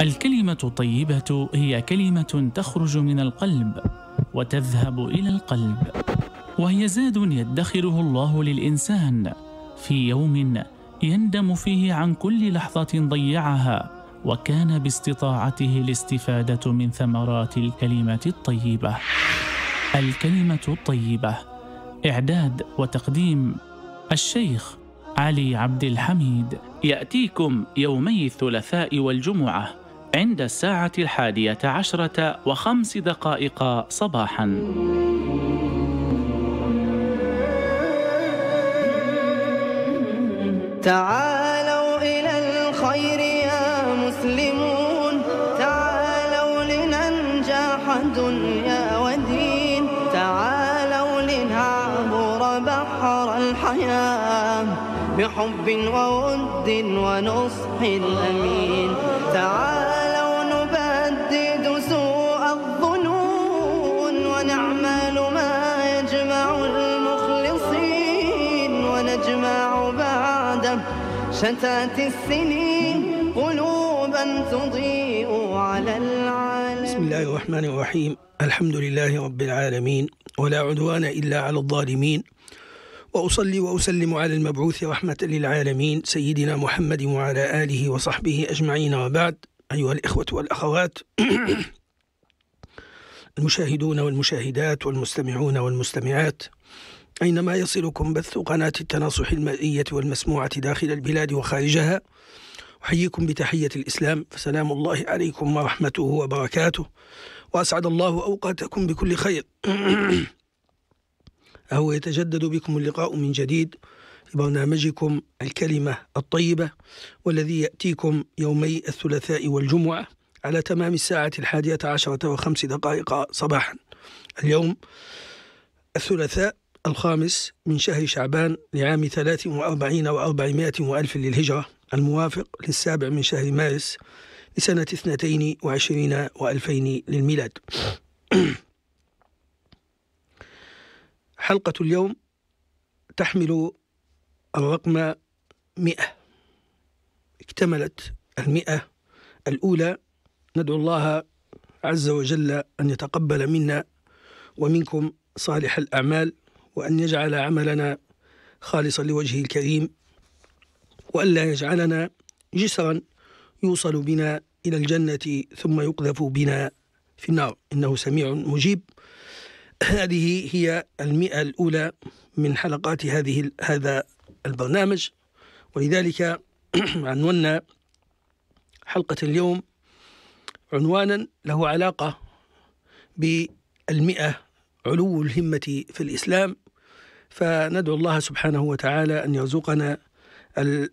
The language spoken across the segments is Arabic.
الكلمة الطيبة هي كلمة تخرج من القلب وتذهب إلى القلب وهي زاد يدخره الله للإنسان في يوم يندم فيه عن كل لحظة ضيعها وكان باستطاعته الاستفادة من ثمرات الكلمة الطيبة. الكلمة الطيبة إعداد وتقديم الشيخ علي عبد الحميد يأتيكم يومي الثلاثاء والجمعة عند الساعة الحادية عشرة وخمس دقائق صباحاً تعالوا إلى الخير يا مسلمون تعالوا لننجح دنيا ودين تعالوا لنعبر بحر الحياة بحب وود ونصح أمين تعالوا شتات السنين قلوبا تضيء على العالم بسم الله الرحمن الرحيم الحمد لله رب العالمين ولا عدوان إلا على الظالمين وأصلي وأسلم على المبعوث رحمة للعالمين سيدنا محمد وعلى آله وصحبه أجمعين وبعد أيها الإخوة والأخوات المشاهدون والمشاهدات والمستمعون والمستمعات أينما يصلكم بث قناة التناصح المائية والمسموعة داخل البلاد وخارجها أحييكم بتحية الإسلام فسلام الله عليكم ورحمته وبركاته وأسعد الله أوقاتكم بكل خير أهو يتجدد بكم اللقاء من جديد في برنامجكم الكلمة الطيبة والذي يأتيكم يومي الثلاثاء والجمعة على تمام الساعة الحادية عشرة وخمس دقائق صباحا اليوم الثلاثاء الخامس من شهر شعبان لعام 43 و400 وألف للهجرة الموافق للسابع من شهر مارس لسنة 22 و2000 للميلاد حلقة اليوم تحمل الرقم 100 اكتملت المئة الأولى ندعو الله عز وجل أن يتقبل منا ومنكم صالح الأعمال وأن يجعل عملنا خالصا لوجهه الكريم وألا يجعلنا جسرا يوصل بنا إلى الجنة ثم يقذف بنا في النار إنه سميع مجيب هذه هي المئة الأولى من حلقات هذه هذا البرنامج ولذلك عنونا حلقة اليوم عنوانا له علاقة بالمئة علو الهمة في الإسلام فندعو الله سبحانه وتعالى أن يرزقنا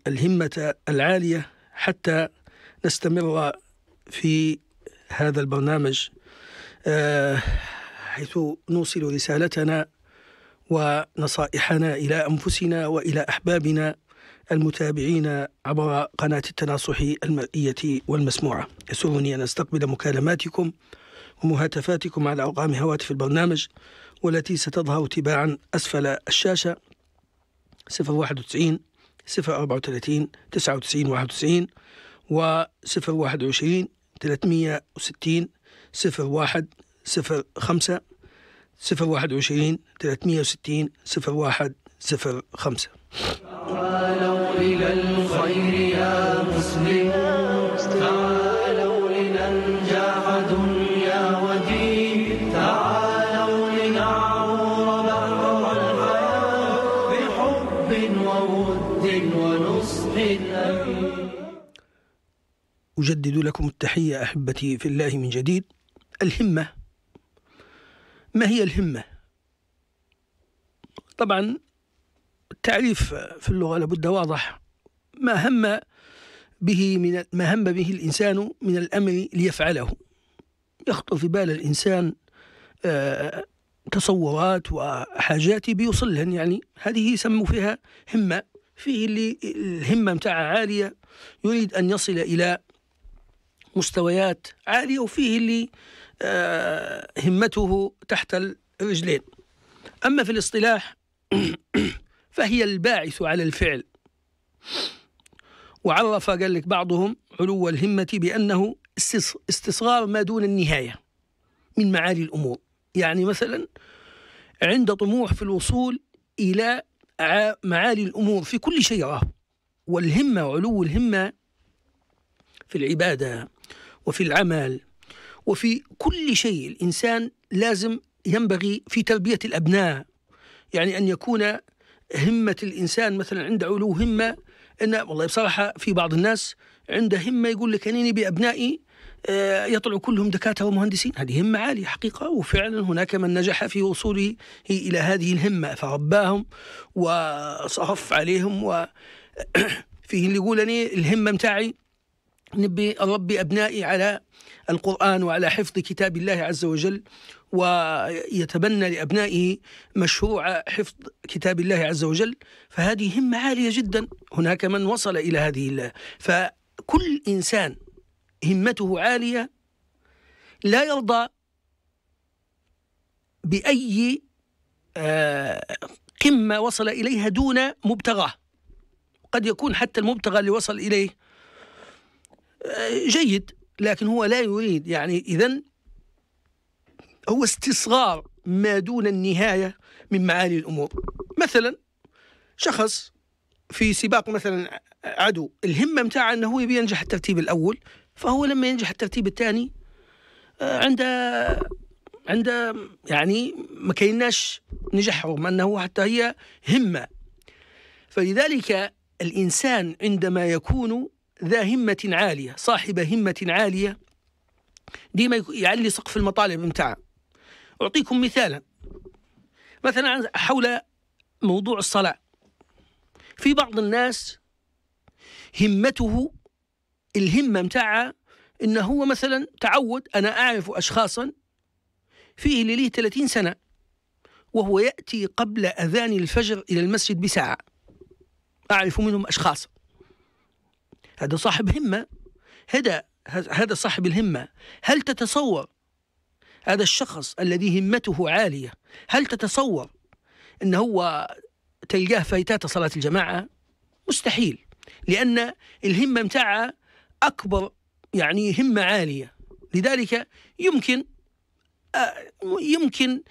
الهمة العالية حتى نستمر في هذا البرنامج آه، حيث نوصل رسالتنا ونصائحنا إلى أنفسنا وإلى أحبابنا المتابعين عبر قناة التناصح المرئية والمسموعة يسرني أن أستقبل مكالماتكم ومهاتفاتكم على أرقام هواتف البرنامج والتي ستظهر تباعا أسفل الشاشة 091 034 99 91 و 021 360 01 05 021 360 01 05 أجدد لكم التحية أحبتي في الله من جديد الهمة ما هي الهمة؟ طبعا التعريف في اللغة لابد واضح ما هم به من ما هم به الإنسان من الأمر ليفعله يخطر في بال الإنسان آه، تصورات وحاجات بيوصلهن يعني هذه يسموا فيها همة فيه اللي الهمة متاعها عالية يريد أن يصل إلى مستويات عالية وفيه اللي آه، همته تحت الرجلين أما في الاصطلاح فهي الباعث على الفعل وعرف قال لك بعضهم علو الهمة بأنه استصغار ما دون النهاية من معالي الأمور يعني مثلا عند طموح في الوصول إلى معالي الأمور في كل شيء والهمة علو الهمة في العبادة وفي العمل وفي كل شيء الإنسان لازم ينبغي في تربية الأبناء يعني أن يكون همة الإنسان مثلا عند علو همة أن والله بصراحة في بعض الناس عنده همة يقول لك أنني بأبنائي آه، يطلعوا كلهم دكاتره ومهندسين هذه همة عالية حقيقة وفعلا هناك من نجح في وصوله إلى هذه الهمة فرباهم وصرف عليهم و فيه اللي يقول أني الهمة متاعي نبي نربي أبنائي على القرآن وعلى حفظ كتاب الله عز وجل ويتبنى لأبنائه مشروع حفظ كتاب الله عز وجل فهذه همة عالية جدا هناك من وصل إلى هذه الله فكل إنسان همته عالية لا يرضى بأي آه، قمة وصل إليها دون مبتغاه قد يكون حتى المبتغى اللي وصل إليه جيد لكن هو لا يريد يعني إذا هو استصغار ما دون النهاية من معالي الأمور مثلا شخص في سباق مثلا عدو الهمة متاعه أنه هو يبي ينجح الترتيب الأول فهو لما ينجح الترتيب الثاني عنده آه، عنده يعني ما كيناش نجاح رغم أنه حتى هي همة فلذلك الإنسان عندما يكون ذا همة عالية صاحب همة عالية ديما يعلي سقف المطالب متاعه أعطيكم مثالا مثلا حول موضوع الصلاة في بعض الناس همته الهمة متاعها أنه هو مثلا تعود أنا أعرف أشخاصا فيه لليه 30 سنة وهو يأتي قبل أذان الفجر إلى المسجد بساعة أعرف منهم أشخاصا هذا صاحب همة هذا هذا صاحب الهمة هل تتصور هذا الشخص الذي همته عالية هل تتصور أن هو تلقاه فايتات صلاة الجماعة مستحيل لأن الهمة متاعها أكبر يعني همة عالية لذلك يمكن يمكن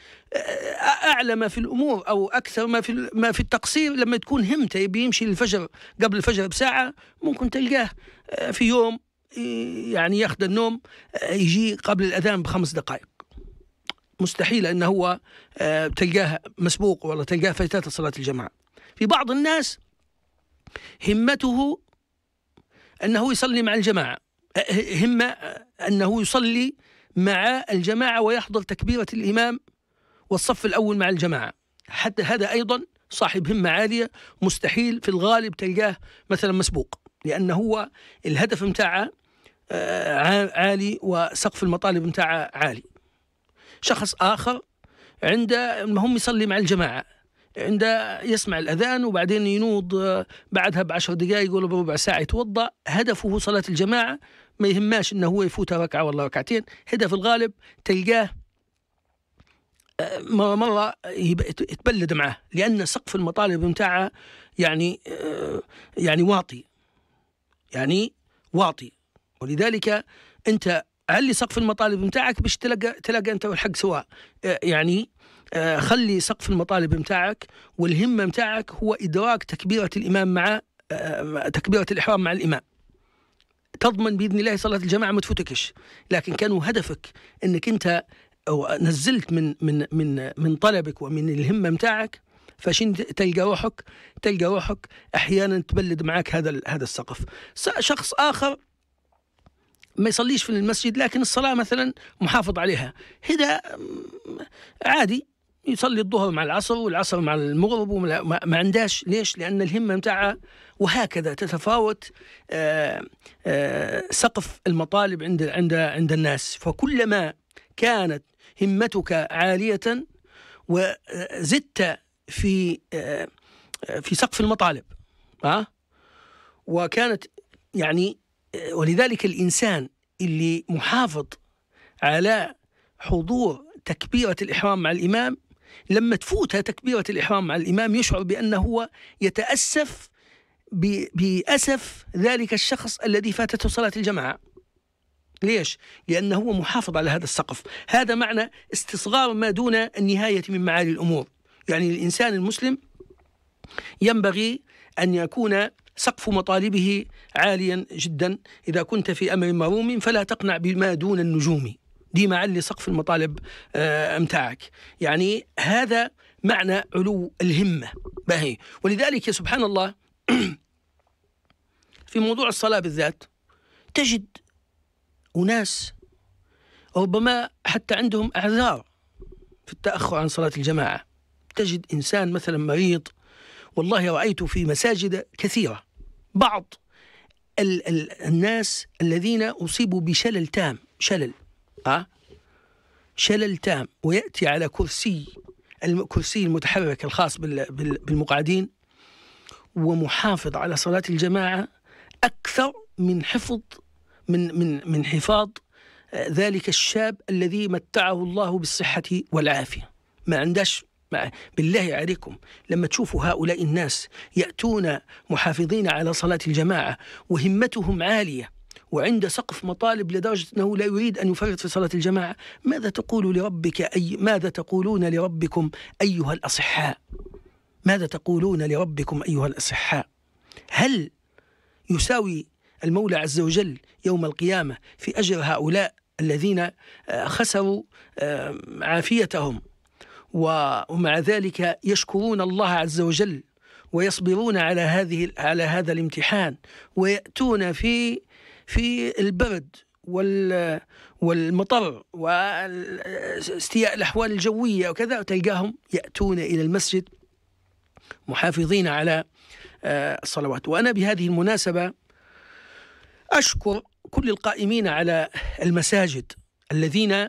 اعلى ما في الامور او اكثر ما في ما في التقصير لما تكون همته يبي يمشي للفجر قبل الفجر بساعه ممكن تلقاه في يوم يعني ياخذ النوم يجي قبل الاذان بخمس دقائق مستحيل ان هو تلقاه مسبوق ولا تلقاه فاتته صلاه الجماعه في بعض الناس همته انه يصلي مع الجماعه همه انه يصلي مع الجماعة ويحضر تكبيرة الإمام والصف الأول مع الجماعة حتى هذا أيضا صاحب همة عالية مستحيل في الغالب تلقاه مثلا مسبوق لأن هو الهدف متاعه آه، عالي وسقف المطالب متاعه عالي شخص آخر عنده المهم يصلي مع الجماعة عند يسمع الأذان وبعدين ينوض آه، بعدها بعشر دقائق ولا بربع ساعة يتوضأ هدفه صلاة الجماعة ما يهماش انه هو يفوت ركعه ولا ركعتين هذا في الغالب تلقاه آه، مرة مرة يتبلد معاه لأن سقف المطالب متاعها يعني آه، يعني واطي يعني واطي ولذلك أنت علي سقف المطالب متاعك باش تلقى تلقى أنت والحق سواء آه، يعني خلي سقف المطالب متاعك والهمة متاعك هو إدراك تكبيرة الإمام مع تكبيرة الإحرام مع الإمام تضمن باذن الله صلاه الجماعه ما تفوتكش لكن كانوا هدفك انك انت أو نزلت من من من من طلبك ومن الهمه متاعك فشين تلقى روحك تلقى روحك احيانا تبلد معك هذا هذا السقف شخص اخر ما يصليش في المسجد لكن الصلاه مثلا محافظ عليها هذا عادي يصلي الظهر مع العصر والعصر مع المغرب وما ما عندهاش ليش؟ لأن الهمة نتاعها وهكذا تتفاوت آآ آه، آآ آه، سقف المطالب عند عند عند الناس فكلما كانت همتك عالية وزدت في آه، في سقف المطالب ها؟ وكانت يعني ولذلك الإنسان اللي محافظ على حضور تكبيرة الإحرام مع الإمام لما تفوتها تكبيرة الإحرام مع الإمام يشعر بأنه هو يتأسف بأسف ذلك الشخص الذي فاتته صلاة الجماعة ليش؟ لأنه هو محافظ على هذا السقف هذا معنى استصغار ما دون النهاية من معالي الأمور يعني الإنسان المسلم ينبغي أن يكون سقف مطالبه عاليا جدا إذا كنت في أمر مروم فلا تقنع بما دون النجوم ديما علي سقف المطالب آه، متاعك يعني هذا معنى علو الهمة باهي ولذلك يا سبحان الله في موضوع الصلاة بالذات تجد أناس ربما حتى عندهم أعذار في التأخر عن صلاة الجماعة تجد إنسان مثلا مريض والله رأيت في مساجد كثيرة بعض ال الناس الذين أصيبوا بشلل تام شلل أه؟ شلل تام ويأتي على كرسي الكرسي المتحرك الخاص بالمقعدين ومحافظ على صلاة الجماعة أكثر من حفظ من من من حفاظ آه، ذلك الشاب الذي متعه الله بالصحة والعافية ما عندش بالله عليكم لما تشوفوا هؤلاء الناس يأتون محافظين على صلاة الجماعة وهمتهم عالية وعند سقف مطالب لدرجة أنه لا يريد أن يفرط في صلاة الجماعة ماذا تقول لربك أي ماذا تقولون لربكم أيها الأصحاء ماذا تقولون لربكم أيها الأصحاء هل يساوي المولى عز وجل يوم القيامة في أجر هؤلاء الذين آه، خسروا آه، عافيتهم ومع ذلك يشكرون الله عز وجل ويصبرون على هذه على هذا الامتحان ويأتون في في البرد والمطر واستياء الأحوال الجوية وكذا تلقاهم يأتون إلى المسجد محافظين على آه، الصلوات وأنا بهذه المناسبة أشكر كل القائمين على المساجد الذين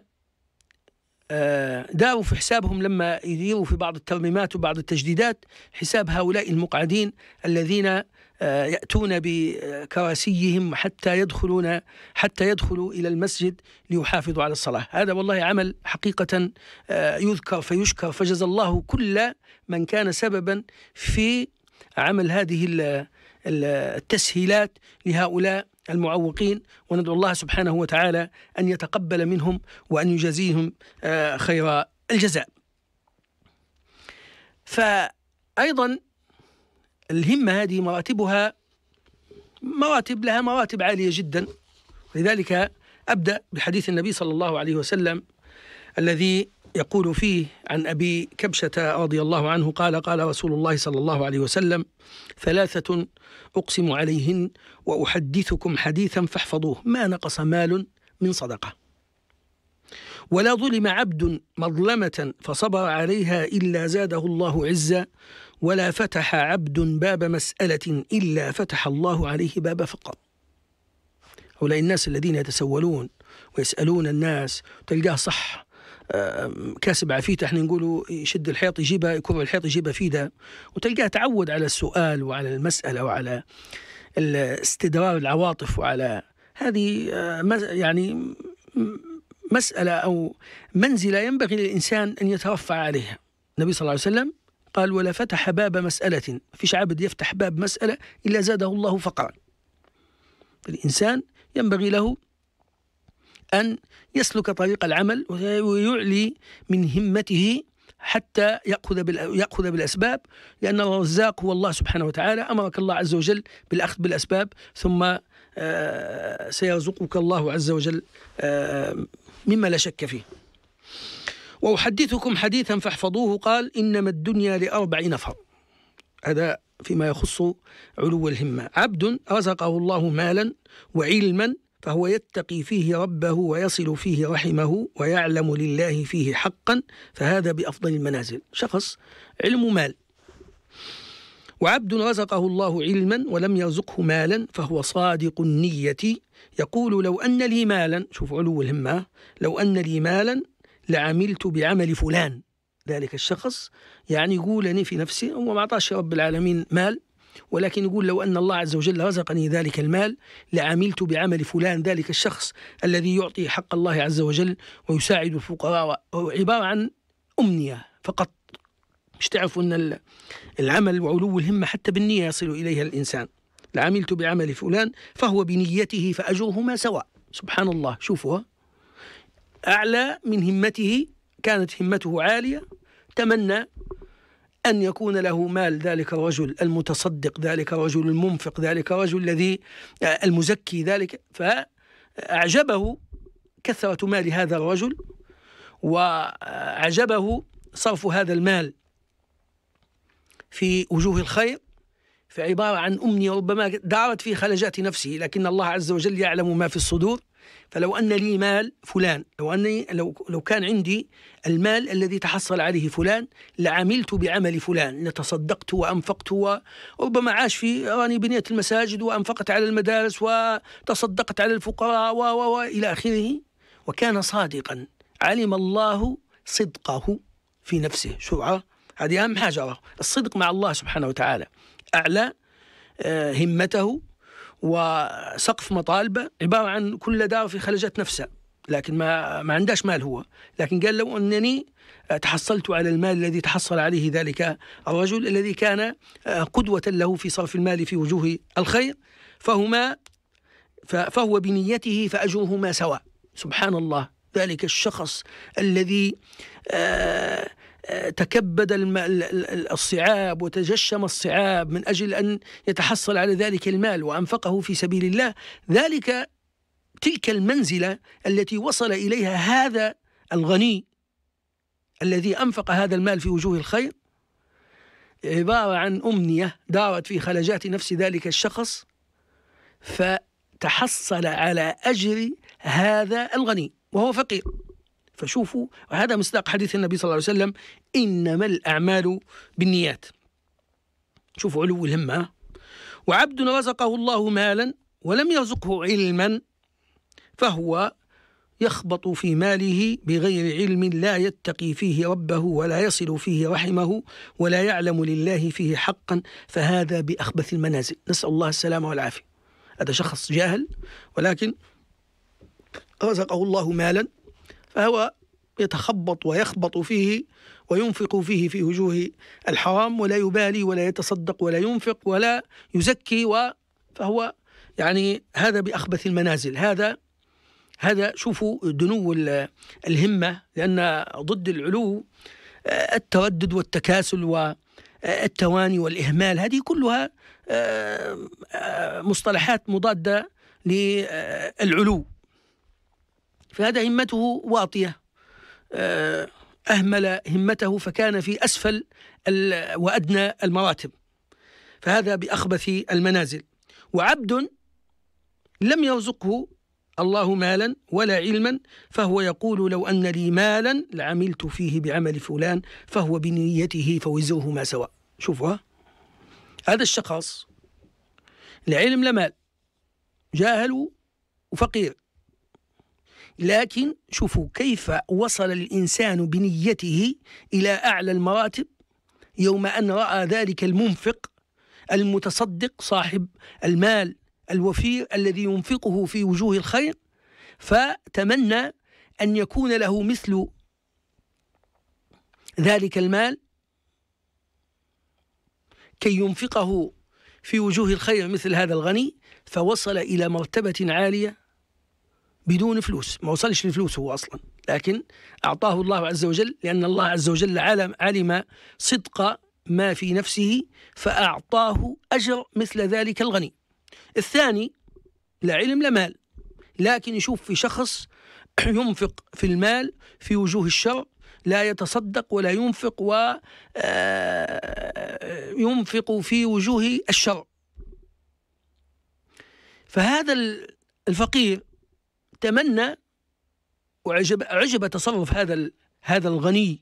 آه، داروا في حسابهم لما يديروا في بعض الترميمات وبعض التجديدات حساب هؤلاء المقعدين الذين آه، يأتون بكراسيهم حتى يدخلون حتى يدخلوا إلى المسجد ليحافظوا على الصلاة هذا والله عمل حقيقة آه، يذكر فيشكر فجزى الله كل من كان سببا في عمل هذه التسهيلات لهؤلاء المعوقين وندعو الله سبحانه وتعالى أن يتقبل منهم وأن يجازيهم آه، خير الجزاء فأيضا الهمة هذه مراتبها مراتب لها مراتب عالية جدا لذلك أبدأ بحديث النبي صلى الله عليه وسلم الذي يقول فيه عن أبي كبشة رضي الله عنه قال قال رسول الله صلى الله عليه وسلم ثلاثة أقسم عليهن وأحدثكم حديثا فاحفظوه ما نقص مال من صدقة ولا ظلم عبد مظلمة فصبر عليها إلا زاده الله عزا ولا فتح عبد باب مسألة إلا فتح الله عليه باب فقط هؤلاء الناس الذين يتسولون ويسألون الناس تلقاه صح كاسب عفيته احنا نقولوا يشد الحيط يجيبها يكر الحيط يجيبها فيده وتلقاه تعود على السؤال وعلى المسألة وعلى استدرار العواطف وعلى هذه يعني مسألة أو منزلة ينبغي للإنسان أن يترفع عليها النبي صلى الله عليه وسلم قال ولا فتح باب مسألة فيش عبد يفتح باب مسألة إلا زاده الله فقرا الإنسان ينبغي له أن يسلك طريق العمل ويعلي من همته حتى يأخذ يأخذ بالأسباب لأن الرزاق هو الله سبحانه وتعالى أمرك الله عز وجل بالأخذ بالأسباب ثم آه، سيرزقك الله عز وجل آه، مما لا شك فيه وأحدثكم حديثا فاحفظوه قال إنما الدنيا لأربع نفر هذا فيما يخص علو الهمة عبد رزقه الله مالا وعلما فهو يتقي فيه ربه ويصل فيه رحمه ويعلم لله فيه حقا فهذا بأفضل المنازل شخص علم مال وعبد رزقه الله علما ولم يرزقه مالا فهو صادق النية يقول لو أن لي مالا شوف علو الهمة لو أن لي مالا لعملت بعمل فلان ذلك الشخص يعني يقول أنا في نفسي هو ما أعطاش رب العالمين مال ولكن يقول لو أن الله عز وجل رزقني ذلك المال لعملت بعمل فلان ذلك الشخص الذي يعطي حق الله عز وجل ويساعد الفقراء عبارة عن أمنية فقط مش تعرفوا أن العمل وعلو الهمة حتى بالنية يصل إليها الإنسان لعملت بعمل فلان فهو بنيته فأجرهما سواء سبحان الله شوفوا أعلى من همته كانت همته عالية تمنى أن يكون له مال ذلك الرجل المتصدق ذلك الرجل المنفق ذلك الرجل الذي آه، المزكي ذلك فأعجبه كثرة مال هذا الرجل وأعجبه صرف هذا المال في وجوه الخير فعبارة عن أمنية ربما دارت في خلجات نفسه لكن الله عز وجل يعلم ما في الصدور فلو أن لي مال فلان لو أني لو لو كان عندي المال الذي تحصل عليه فلان لعملت بعمل فلان لتصدقت وأنفقت وربما عاش في راني يعني بنية المساجد وأنفقت على المدارس وتصدقت على الفقراء و إلى آخره وكان صادقا علم الله صدقه في نفسه شو هذه أهم حاجة الصدق مع الله سبحانه وتعالى أعلى آه، همته وسقف مطالبه عباره عن كل دار في خلجت نفسها لكن ما ما عندهاش مال هو لكن قال لو انني تحصلت على المال الذي تحصل عليه ذلك الرجل الذي كان آه، قدوه له في صرف المال في وجوه الخير فهما فهو بنيته فاجرهما سواء سبحان الله ذلك الشخص الذي آه تكبد الصعاب وتجشم الصعاب من أجل أن يتحصل على ذلك المال وأنفقه في سبيل الله ذلك تلك المنزلة التي وصل إليها هذا الغني الذي أنفق هذا المال في وجوه الخير عبارة عن أمنية دارت في خلجات نفس ذلك الشخص فتحصل على أجر هذا الغني وهو فقير فشوفوا هذا مصداق حديث النبي صلى الله عليه وسلم إنما الأعمال بالنيات شوفوا علو الهمة وعبد رزقه الله مالا ولم يرزقه علما فهو يخبط في ماله بغير علم لا يتقي فيه ربه ولا يصل فيه رحمه ولا يعلم لله فيه حقا فهذا بأخبث المنازل نسأل الله السلامة والعافية هذا شخص جاهل ولكن رزقه الله مالا فهو يتخبط ويخبط فيه وينفق فيه في وجوه الحرام ولا يبالي ولا يتصدق ولا ينفق ولا يزكي و فهو يعني هذا بأخبث المنازل هذا هذا شوفوا دنو الهمة لأن ضد العلو آه، التردد والتكاسل والتواني آه، والإهمال هذه كلها آه، مصطلحات مضادة للعلو فهذا همته واطية آه، أهمل همته فكان في أسفل وأدنى المراتب فهذا بأخبث المنازل وعبد لم يرزقه الله مالا ولا علما فهو يقول لو أن لي مالا لعملت فيه بعمل فلان فهو بنيته فوزرهما سواء شوفوا هذا الشخص لعلم لمال جاهل وفقير لكن شوفوا كيف وصل الإنسان بنيته إلى أعلى المراتب يوم أن رأى ذلك المنفق المتصدق صاحب المال الوفير الذي ينفقه في وجوه الخير فتمنى أن يكون له مثل ذلك المال كي ينفقه في وجوه الخير مثل هذا الغني فوصل إلى مرتبة عالية بدون فلوس ما وصلش للفلوس هو أصلا لكن أعطاه الله عز وجل لأن الله عز وجل علم, علم صدق ما في نفسه فأعطاه أجر مثل ذلك الغني الثاني لا علم لا مال لكن يشوف في شخص ينفق في المال في وجوه الشر لا يتصدق ولا ينفق و آه، ينفق في وجوه الشر فهذا الفقير تمنى وعجب عجب تصرف هذا هذا الغني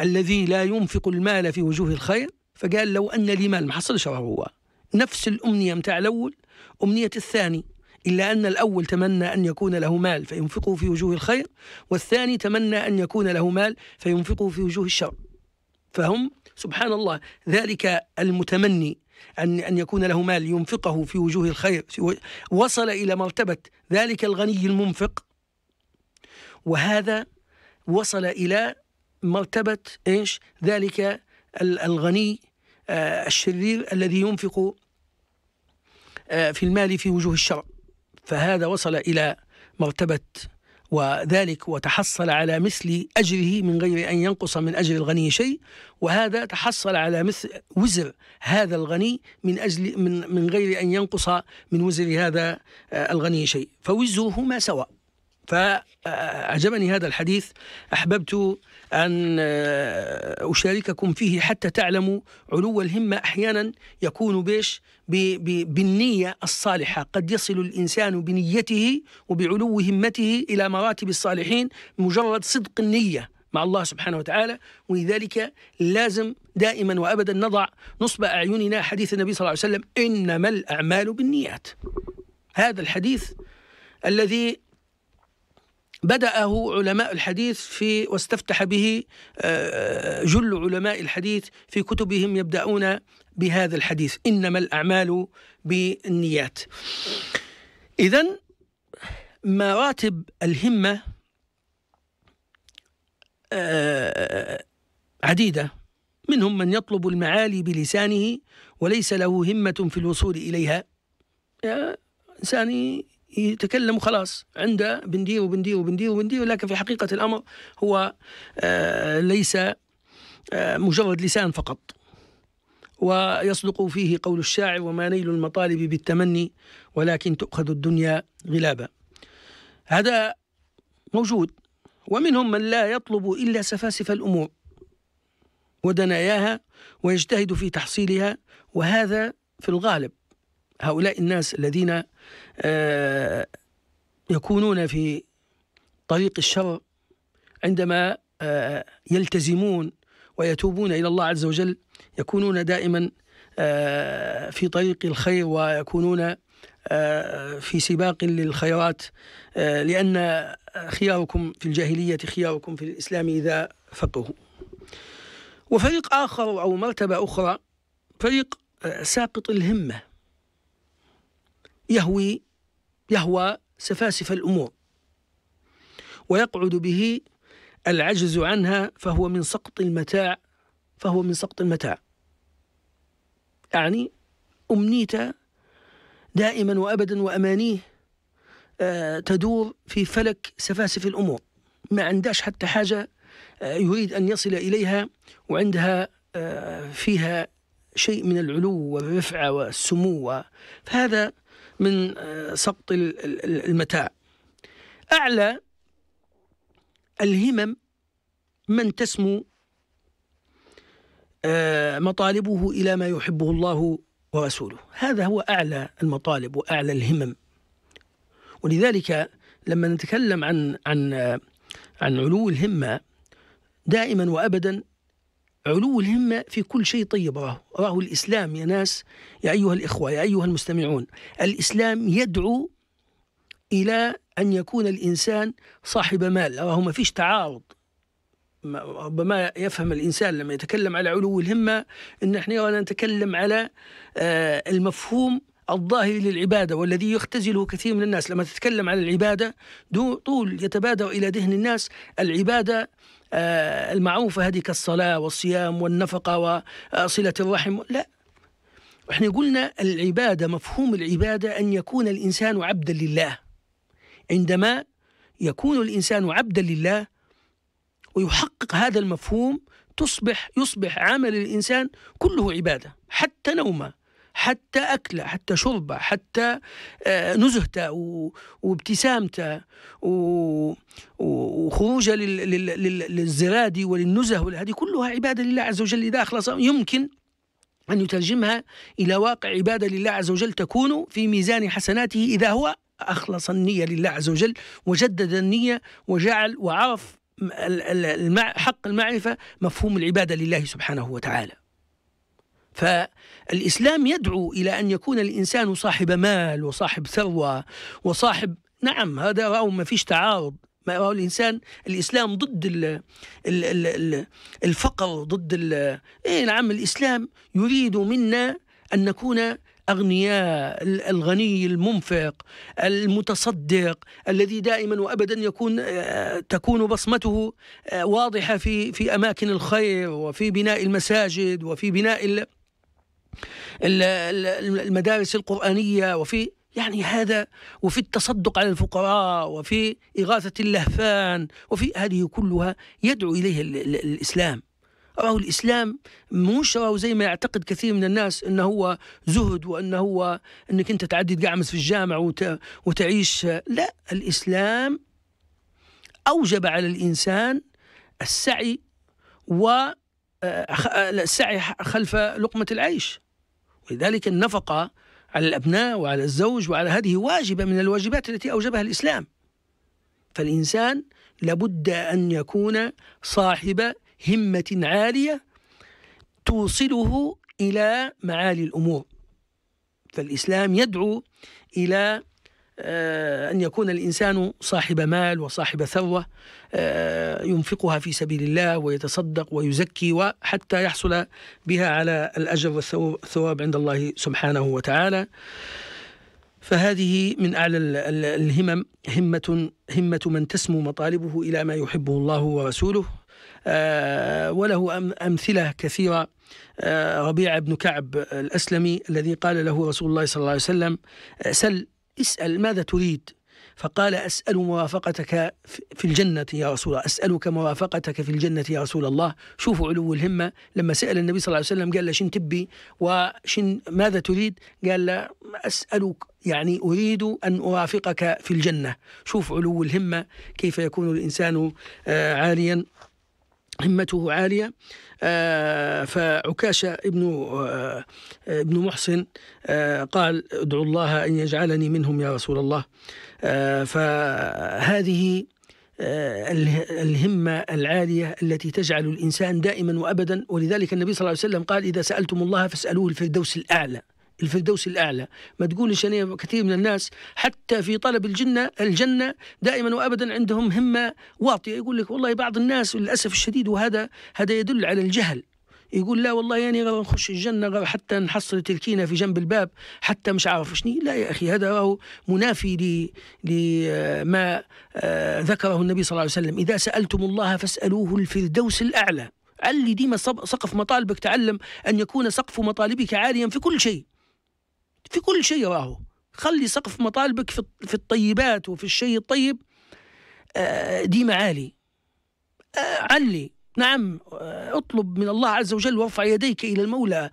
الذي لا ينفق المال في وجوه الخير فقال لو أن لي مال ما حصلش هو نفس الأمنية متاع الأول أمنية الثاني إلا أن الأول تمنى أن يكون له مال فينفقه في وجوه الخير والثاني تمنى أن يكون له مال فينفقه في وجوه الشر فهم سبحان الله ذلك المتمني أن أن يكون له مال ينفقه في وجوه الخير وصل إلى مرتبة ذلك الغني المنفق وهذا وصل إلى مرتبة إيش ذلك الغني آه، الشرير الذي ينفق آه، في المال في وجوه الشرع فهذا وصل إلى مرتبة وذلك وتحصل على مثل أجره من غير أن ينقص من أجر الغني شيء وهذا تحصل على مثل وزر هذا الغني من أجل من, من غير أن ينقص من وزر هذا آه، الغني شيء فوزرهما سواء فأعجبني هذا الحديث أحببت أن آه، أشارككم فيه حتى تعلموا علو الهمة أحيانا يكون بيش بالنية الصالحة قد يصل الإنسان بنيته وبعلو همته إلى مراتب الصالحين مجرد صدق النية مع الله سبحانه وتعالى ولذلك لازم دائما وابدا نضع نصب اعيننا حديث النبي صلى الله عليه وسلم انما الاعمال بالنيات هذا الحديث الذي بدأه علماء الحديث في واستفتح به آه، آه، جل علماء الحديث في كتبهم يبدأون بهذا الحديث إنما الأعمال بالنيات إذا مراتب الهمة آه، عديدة منهم من يطلب المعالي بلسانه وليس له همة في الوصول إليها إنسان يتكلم خلاص عنده بندير وبندير وبندير وبندير لكن في حقيقة الأمر هو آه، ليس آه، مجرد لسان فقط ويصدق فيه قول الشاعر وما نيل المطالب بالتمني ولكن تؤخذ الدنيا غلابا هذا موجود ومنهم من لا يطلب إلا سفاسف الأمور ودناياها ويجتهد في تحصيلها وهذا في الغالب هؤلاء الناس الذين آه، يكونون في طريق الشر عندما آه، يلتزمون ويتوبون إلى الله عز وجل يكونون دائما آه، في طريق الخير ويكونون في سباق للخيرات لأن خياركم في الجاهلية خياركم في الإسلام إذا فقهوا وفريق آخر أو مرتبة أخرى فريق ساقط الهمة يهوي يهوى سفاسف الأمور ويقعد به العجز عنها فهو من سقط المتاع فهو من سقط المتاع يعني أمنيت دائما وأبدا وأمانيه آه، تدور في فلك سفاسف الأمور ما عندهاش حتى حاجة آه، يريد أن يصل إليها وعندها آه، فيها شيء من العلو والرفعة والسمو فهذا من آه، سقط المتاع أعلى الهمم من تسمو آه، مطالبه إلى ما يحبه الله ورسوله هذا هو أعلى المطالب وأعلى الهمم ولذلك لما نتكلم عن عن آه، عن علو الهمة دائما وأبدا علو الهمة في كل شيء طيب راه راه الإسلام يا ناس يا أيها الإخوة يا أيها المستمعون الإسلام يدعو إلى أن يكون الإنسان صاحب مال راه ما فيش تعارض ربما يفهم الإنسان لما يتكلم على علو الهمة أن احنا نتكلم على آه، المفهوم الظاهر للعبادة والذي يختزله كثير من الناس لما تتكلم عن العبادة طول يتبادر إلى ذهن الناس العبادة آه، المعروفة هذه كالصلاة والصيام والنفقة وصلة الرحم لا احنا قلنا العبادة مفهوم العبادة أن يكون الإنسان عبدا لله عندما يكون الإنسان عبدا لله ويحقق هذا المفهوم تصبح يصبح عمل الإنسان كله عبادة حتى نومه حتى أكله حتى شربه حتى آه، نزهته وابتسامته وخروجه للزرادي وللنزه هذه كلها عبادة لله عز وجل إذا أخلص يمكن أن يترجمها إلى واقع عبادة لله عز وجل تكون في ميزان حسناته إذا هو أخلص النية لله عز وجل وجدد النية وجعل وعرف حق المعرفة مفهوم العبادة لله سبحانه وتعالى فالإسلام يدعو إلى أن يكون الإنسان صاحب مال وصاحب ثروة وصاحب نعم هذا رأوا ما فيش تعارض ما هو الانسان الاسلام ضد الـ الـ الـ الـ الفقر ضد الـ إيه نعم الاسلام يريد منا ان نكون اغنياء الغني المنفق المتصدق الذي دائما وابدا يكون آه، تكون بصمته آه، واضحه في في اماكن الخير وفي بناء المساجد وفي بناء المدارس القرآنية وفي يعني هذا وفي التصدق على الفقراء وفي إغاثة اللهفان وفي هذه كلها يدعو إليها الإسلام أو الإسلام مش أو زي ما يعتقد كثير من الناس أنه هو زهد وأنه هو أنك أنت تعدي تقعمس في الجامع وتعيش لا الإسلام أوجب على الإنسان السعي و آه، آه، السعي خلف لقمة العيش ولذلك النفقة على الأبناء وعلى الزوج وعلى هذه واجبة من الواجبات التي أوجبها الإسلام فالإنسان لابد أن يكون صاحب همة عالية توصله إلى معالي الأمور فالإسلام يدعو إلى آه، أن يكون الإنسان صاحب مال وصاحب ثروة آه، ينفقها في سبيل الله ويتصدق ويزكي وحتى يحصل بها على الأجر والثواب عند الله سبحانه وتعالى فهذه من أعلى الهمم همة, همة من تسمو مطالبه إلى ما يحبه الله ورسوله آه، وله أمثلة كثيرة ربيع بن كعب الأسلمي الذي قال له رسول الله صلى الله عليه وسلم سل اسأل ماذا تريد فقال أسأل موافقتك في الجنة يا رسول الله أسألك موافقتك في الجنة يا رسول الله شوفوا علو الهمة لما سأل النبي صلى الله عليه وسلم قال له شن تبي وشن ماذا تريد قال له أسألك يعني أريد أن أوافقك في الجنة شوف علو الهمة كيف يكون الإنسان آه، عاليا همته عالية آه، فعكاشة ابن آه، ابن محسن آه، قال ادعو الله أن يجعلني منهم يا رسول الله فهذه الهمة العالية التي تجعل الإنسان دائما وأبدا ولذلك النبي صلى الله عليه وسلم قال إذا سألتم الله فاسألوه الفردوس الأعلى الفردوس الاعلى ما تقولش انا كثير من الناس حتى في طلب الجنه الجنه دائما وابدا عندهم همه واطيه يقول لك والله بعض الناس للاسف الشديد وهذا هذا يدل على الجهل يقول لا والله يعني غير نخش الجنة غير حتى نحصل تلكينة في جنب الباب حتى مش عارف شني لا يا أخي هذا هو منافي لما آه، ذكره النبي صلى الله عليه وسلم إذا سألتم الله فاسألوه الفردوس الأعلى علي ديما سقف مطالبك تعلم أن يكون سقف مطالبك عاليا في كل شيء في كل شيء راهو خلي سقف مطالبك في الطيبات وفي الشيء الطيب آه، دي معالي آه، علي نعم آه، اطلب من الله عز وجل وارفع يديك الى المولى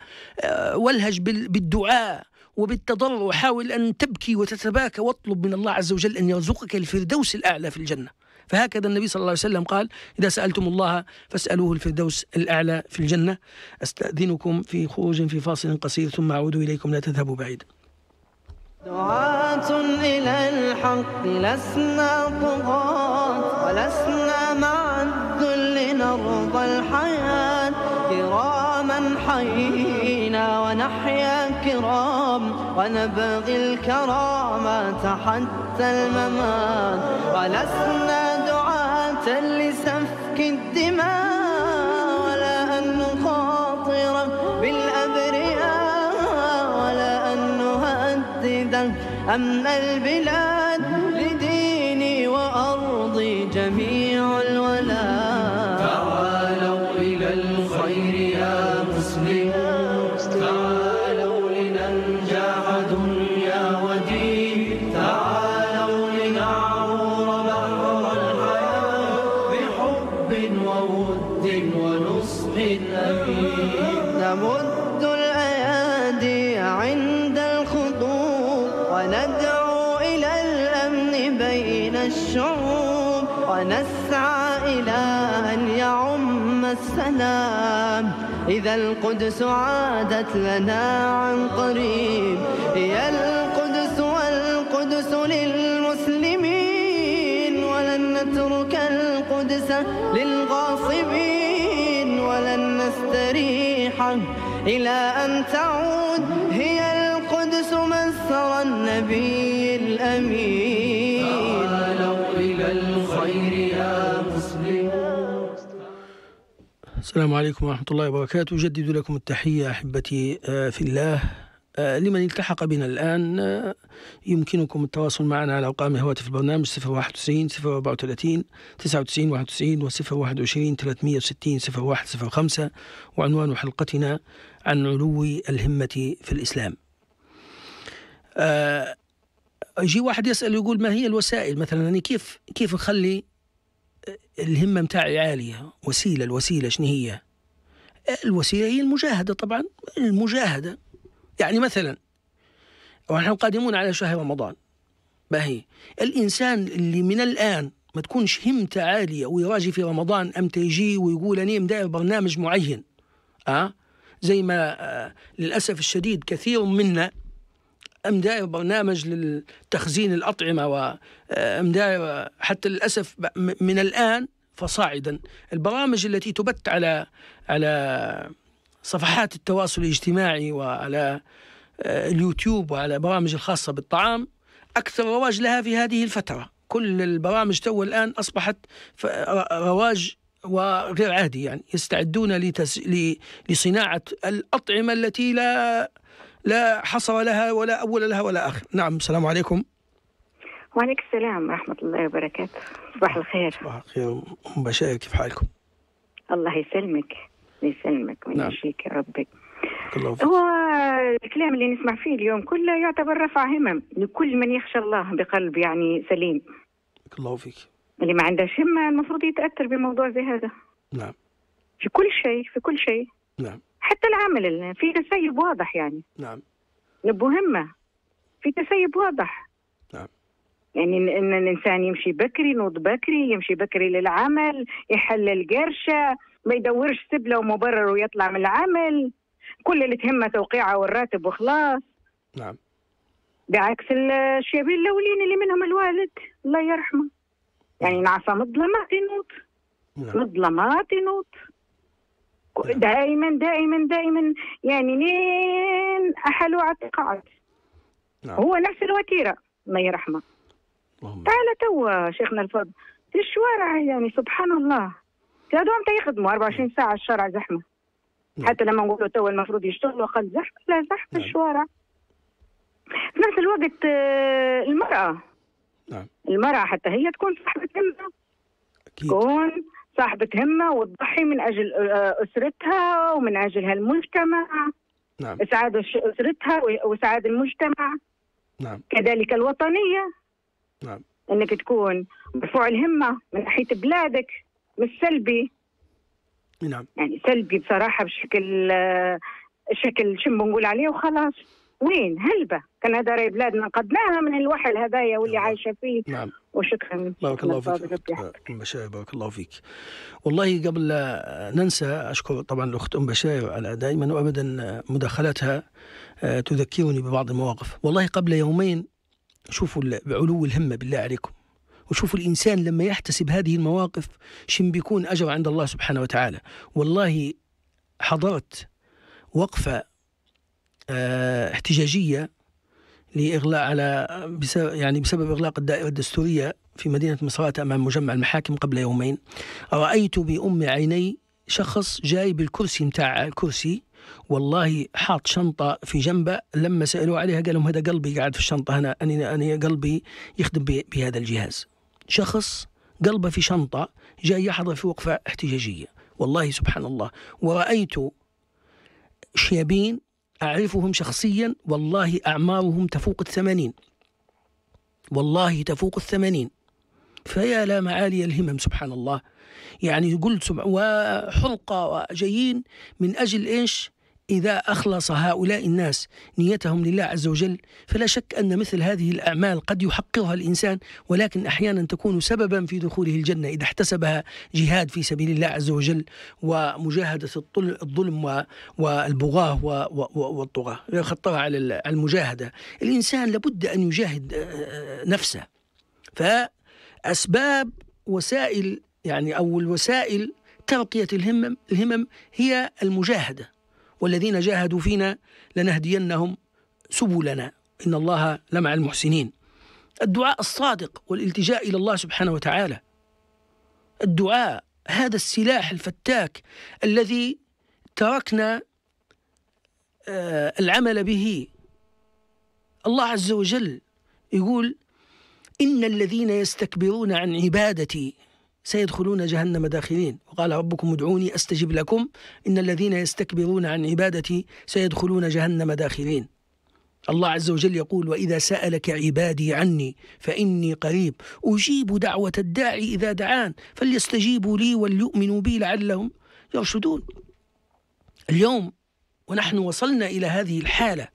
والهج بالدعاء وبالتضرع وحاول ان تبكي وتتباكى واطلب من الله عز وجل ان يرزقك الفردوس الاعلى في الجنه فهكذا النبي صلى الله عليه وسلم قال إذا سألتم الله فاسألوه الفردوس الأعلى في الجنة أستأذنكم في خروج في فاصل قصير ثم أعود إليكم لا تذهبوا بعيد دعاة إلى الحق لسنا طغاة ولسنا مع الذل نرضى الحياة كراما حيينا ونحيا كرام ونبغي الكرامة حتى الممات ولسنا لسفك الدماء ولا أن نخاطر بالأبرياء ولا أن نهدده أمن البلاد وود ونصح أمين نمد الأيادي عند الخطوب وندعو إلى الأمن بين الشعوب ونسعى إلى أن يعم السلام إذا القدس عادت لنا عن قريب هي القدس والقدس لله السادسة للغاصبين ولن نستريح إلى أن تعود هي القدس مسر النبي الأمين تعالوا إلى الخير يا مسلم السلام عليكم ورحمة الله وبركاته أجدد لكم التحية أحبتي آه، في الله آه، لمن التحق بنا الآن آه، يمكنكم التواصل معنا على أرقام هواتف البرنامج 091 034 99 91 و 021 360 0105 وعنوان حلقتنا عن علو الهمة في الإسلام آه، يجي واحد يسأل يقول ما هي الوسائل مثلا يعني كيف كيف نخلي الهمة متاعي عالية وسيلة الوسيلة شنو هي الوسيلة هي المجاهدة طبعا المجاهدة يعني مثلا ونحن قادمون على شهر رمضان باهي الإنسان اللي من الآن ما تكونش همته عالية ويراجي في رمضان أم تيجي ويقول أنا مداير برنامج معين أه؟ زي ما آه للأسف الشديد كثير منا ام داير برنامج لتخزين الأطعمة آه، دائر آه، حتى للأسف من الآن فصاعدا البرامج التي تبت على على صفحات التواصل الاجتماعي وعلى آه، اليوتيوب وعلى برامج الخاصة بالطعام أكثر رواج لها في هذه الفترة كل البرامج تو الآن أصبحت رواج وغير عادي يعني يستعدون لتس... ل... لصناعة الأطعمة التي لا لا حصر لها ولا أول لها ولا آخر نعم السلام عليكم وعليكم السلام ورحمة الله وبركاته صباح الخير صباح الخير أم بشير كيف حالكم الله يسلمك يسلمك ويشيك نعم. يا ربي هو الكلام اللي نسمع فيه اليوم كله يعتبر رفع همم لكل من يخشى الله بقلب يعني سليم الله فيك اللي ما عنده همة المفروض يتأثر بموضوع زي هذا نعم في كل شيء في كل شيء نعم حتى العمل في تسيب واضح يعني نعم نبو همة في تسيب واضح نعم يعني ان الانسان يمشي بكري ينوض بكري يمشي بكري للعمل يحلل قرشه ما يدورش سبله ومبرر ويطلع من العمل كل اللي تهمه توقيعه والراتب وخلاص نعم بعكس الشباب الاولين اللي منهم الوالد الله يرحمه يعني نعصى من الظلمات مظلمات من نعم. الظلمات نعم. دائما دائما دائما يعني لين احلوا على التقاعد نعم. هو نفس الوتيره الله يرحمه تعال توا شيخنا الفضل في الشوارع يعني سبحان الله لا دوام 24 ساعه الشارع زحمه نعم. حتى لما نقولوا توا المفروض يشتغلوا اقل زحمه لا زحمه نعم. الشوارع في نفس الوقت آه، المراه نعم. المراه حتى هي تكون صاحبه همه تكون صاحبه همه وتضحي من اجل آه، اسرتها ومن اجل هالمجتمع نعم سعاده اسرتها وسعاده المجتمع نعم كذلك الوطنيه نعم انك تكون مرفوع الهمه من ناحيه بلادك مش سلبي نعم يعني سلبي بصراحة بشكل آه، شكل شنو بنقول عليه وخلاص وين هلبة كان هذا راي بلادنا قدناها من الوحل هذايا واللي نعم. عايشة فيه نعم وشكرا بارك الله فيك أم بشاير بارك الله فيك والله قبل لا ننسى أشكر طبعا الأخت أم بشاير على دائما وأبدا مداخلتها آه، تذكرني ببعض المواقف والله قبل يومين شوفوا بعلو الهمة بالله عليكم وشوفوا الإنسان لما يحتسب هذه المواقف شن بيكون أجر عند الله سبحانه وتعالى والله حضرت وقفة اه احتجاجية لإغلاق على بسبب يعني بسبب إغلاق الدائرة الدستورية في مدينة مصرات أمام مجمع المحاكم قبل يومين رأيت بأم عيني شخص جاي بالكرسي متاع الكرسي والله حاط شنطة في جنبه لما سألوا عليها قال لهم هذا قلبي قاعد في الشنطة هنا أنا أنا قلبي يخدم بهذا الجهاز شخص قلبه في شنطة جاي يحضر في وقفة احتجاجية والله سبحان الله ورأيت شيابين أعرفهم شخصيا والله أعمارهم تفوق الثمانين والله تفوق الثمانين فيا لا معالي الهمم سبحان الله يعني قلت وحلقة وجايين من أجل إيش إذا أخلص هؤلاء الناس نيتهم لله عز وجل فلا شك أن مثل هذه الأعمال قد يحققها الإنسان ولكن أحيانا تكون سببا في دخوله الجنة إذا احتسبها جهاد في سبيل الله عز وجل ومجاهدة الظلم والبغاة والطغاة خطها على المجاهدة الإنسان لابد أن يجاهد آه، آه، نفسه فأسباب وسائل يعني أو الوسائل ترقية الهمم الهمم هي المجاهدة والذين جاهدوا فينا لنهدينهم سبلنا إن الله لمع المحسنين الدعاء الصادق والالتجاء إلى الله سبحانه وتعالى الدعاء هذا السلاح الفتاك الذي تركنا آه، العمل به الله عز وجل يقول إن الذين يستكبرون عن عبادتي سيدخلون جهنم داخلين وقال ربكم ادعوني استجب لكم ان الذين يستكبرون عن عبادتي سيدخلون جهنم داخلين الله عز وجل يقول واذا سالك عبادي عني فاني قريب اجيب دعوه الداعي اذا دعان فليستجيبوا لي وليؤمنوا بي لعلهم يرشدون اليوم ونحن وصلنا الى هذه الحاله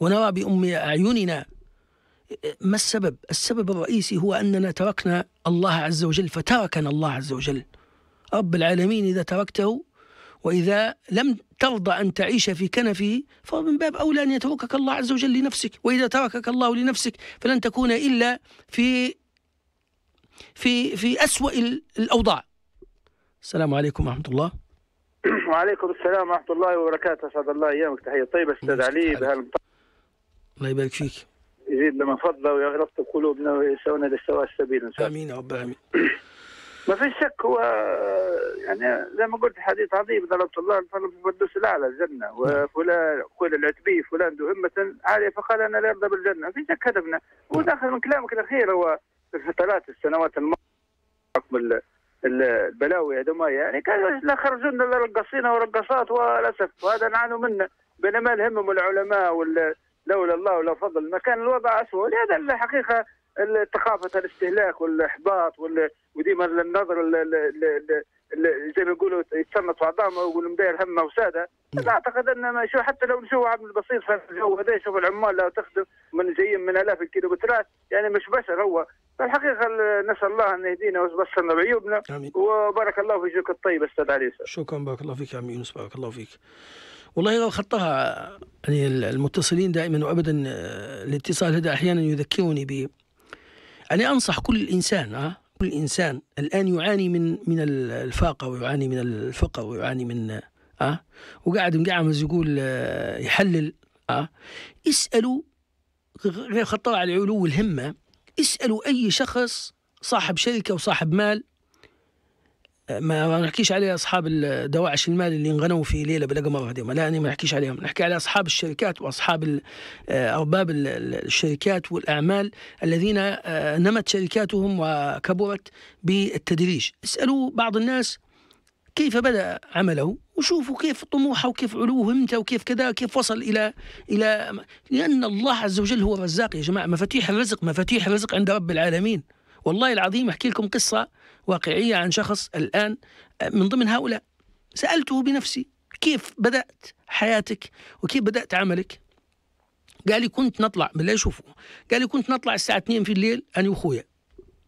ونرى بام اعيننا ما السبب؟ السبب الرئيسي هو أننا تركنا الله عز وجل فتركنا الله عز وجل رب العالمين إذا تركته وإذا لم ترضى أن تعيش في كنفه فهو من باب أولى أن يتركك الله عز وجل لنفسك وإذا تركك الله لنفسك فلن تكون إلا في في في أسوأ الأوضاع السلام عليكم ورحمة الله وعليكم السلام ورحمة الله وبركاته أسعد الله أيامك تحية طيبة أستاذ علي الله يبارك فيك يزيد لنا فضله ويغلط قلوبنا ويسعونا لسواء السبيل ان شاء الله. امين يا رب امين. ما في شك هو يعني زي ما قلت حديث عظيم ضربت الله الفضل في الفردوس الاعلى الجنه وفلان قل العتبي فلان ذو همه عاليه فقال انا لا ارضى بالجنه في شك هدفنا وداخل من كلامك الاخير هو في الفترات السنوات الماضيه حكم البلاوي هذوما يعني كان لا خرجونا الا رقصينا ورقصات وللاسف وهذا نعانوا منه بينما الهمم العلماء وال لولا الله ولا فضل ما كان الوضع أسوأ لهذا الحقيقة ثقافة الاستهلاك والإحباط وديما النظر زي ما يقولوا يتصنط عظامه ويقول مداير همه وساده انا اعتقد ان ما شو حتى لو نشوف عبد البسيط في الجو هذا يشوف العمال لا تخدم من جايين من الاف الكيلومترات يعني مش بشر هو فالحقيقه نسال الله ان يهدينا ويبصرنا بعيوبنا وبارك الله في جوك الطيب استاذ علي شكرا بارك الله فيك يا عمي يونس بارك الله فيك والله لو خطها يعني المتصلين دائما وابدا آه، الاتصال هذا احيانا يذكرني ب يعني انصح كل انسان أه؟ كل انسان الان يعاني من من الفاقه ويعاني من الفقر ويعاني من أه؟ وقاعد مقعمز يقول آه، يحلل أه؟ اسالوا غير خطر على علو الهمه اسالوا اي شخص صاحب شركه وصاحب مال ما نحكيش عليه اصحاب الدواعش المال اللي انغنوا في ليله بالقمر هذه لا انا ما نحكيش عليهم نحكي على اصحاب الشركات واصحاب ارباب الشركات والاعمال الذين آه، نمت شركاتهم وكبرت بالتدريج اسالوا بعض الناس كيف بدا عمله وشوفوا كيف طموحه وكيف علوه همته وكيف كذا كيف وصل الى الى لان الله عز وجل هو الرزاق يا جماعه مفاتيح الرزق مفاتيح الرزق عند رب العالمين والله العظيم احكي لكم قصه واقعية عن شخص الآن آه، من ضمن هؤلاء سألته بنفسي كيف بدأت حياتك وكيف بدأت عملك قال لي كنت نطلع بالله يشوفه قال لي كنت نطلع الساعة 2 في الليل أنا وأخويا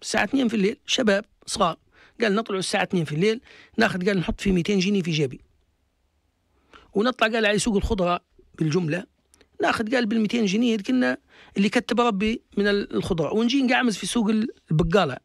الساعة 2 في الليل شباب صغار قال نطلع الساعة 2 في الليل ناخذ قال نحط فيه 200 جنيه في جيبي ونطلع قال على سوق الخضرة بالجملة ناخذ قال بال 200 جنيه كنا اللي كتب ربي من الخضرة ونجي نقعمز في سوق البقالة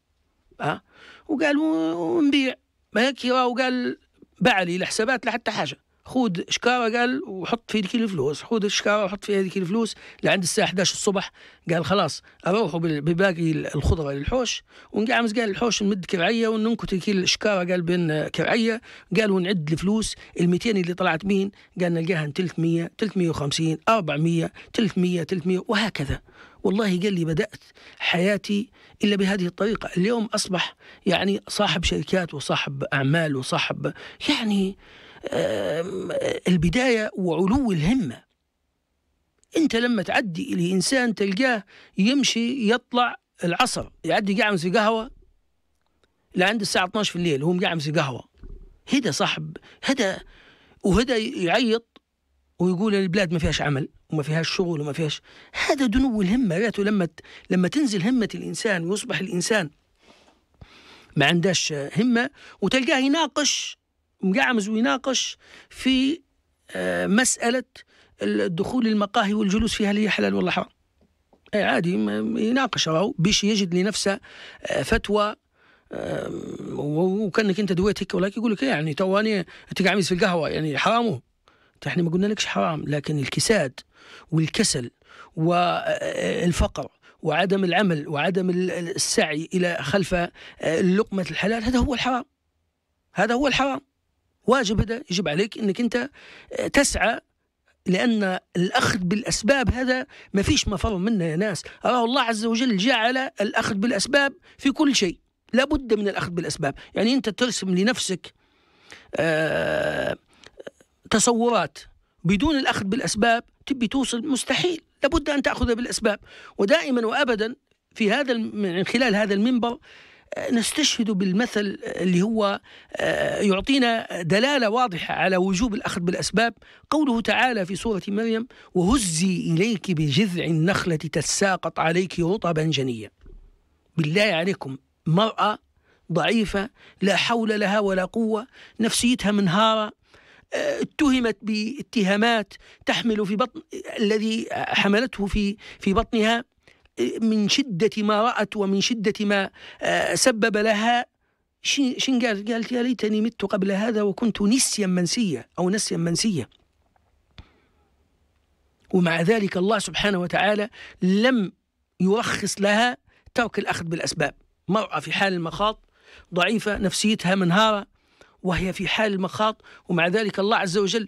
أه؟ وقال ونبيع ما هيك وقال باع لي لا حسابات لا حتى حاجه خود شكاره قال وحط في كل الفلوس خود شكاره وحط في هذيك الفلوس لعند الساعه 11 الصبح قال خلاص اروحوا بباقي الخضره للحوش ونقعمز قال الحوش نمد كرعيه وننكت كل شكارة قال بين كرعيه قال ونعد الفلوس ال 200 اللي طلعت مين قال نلقاها 300 350 400 300 300 وهكذا والله قال لي بدأت حياتي إلا بهذه الطريقة اليوم أصبح يعني صاحب شركات وصاحب أعمال وصاحب يعني البداية وعلو الهمة أنت لما تعدي إلى إنسان تلقاه يمشي يطلع العصر يعدي قاعد يمسك قهوة لعند الساعة 12 في الليل وهو قاعد يمسك قهوة هدا صاحب هدا وهدا يعيط ويقول البلاد ما فيهاش عمل وما فيهاش شغل وما فيهاش هذا دنو الهمة لما لما تنزل همة الإنسان ويصبح الإنسان ما عندهاش همة وتلقاه يناقش مقعمز ويناقش في آه، مسألة الدخول للمقاهي والجلوس فيها هل هي حلال ولا حرام أي عادي يناقش راهو باش يجد لنفسه آه، فتوى وكانك انت دويت هيك ولكن يقول لك إيه، يعني تواني تقعمز في القهوه يعني حرامه طيب احنا ما قلنا لكش حرام لكن الكساد والكسل والفقر آه، وعدم العمل وعدم السعي الى خلف لقمه الحلال هذا هو الحرام هذا هو الحرام واجب هذا يجب عليك انك انت آه، تسعى لأن الأخذ بالأسباب هذا ما فيش مفر منه يا ناس الله عز وجل جعل الأخذ بالأسباب في كل شيء لابد من الأخذ بالأسباب يعني أنت ترسم لنفسك آه تصورات بدون الأخذ بالأسباب تبي توصل مستحيل لابد أن تأخذ بالأسباب ودائما وأبدا في هذا من خلال هذا المنبر نستشهد بالمثل اللي هو آه، يعطينا دلاله واضحه على وجوب الاخذ بالاسباب قوله تعالى في سوره مريم وهزي اليك بجذع النخله تتساقط عليك رطبا جنيا بالله عليكم مراه ضعيفه لا حول لها ولا قوه نفسيتها منهاره آه، اتهمت باتهامات تحمل في بطن الذي حملته في في بطنها من شدة ما رأت ومن شدة ما آه، سبب لها شين قال قالت يا ليتني مت قبل هذا وكنت نسيا منسيا أو نسيا منسيا ومع ذلك الله سبحانه وتعالى لم يرخص لها ترك الأخذ بالأسباب مرأة في حال المخاط ضعيفة نفسيتها منهارة وهي في حال المخاط ومع ذلك الله عز وجل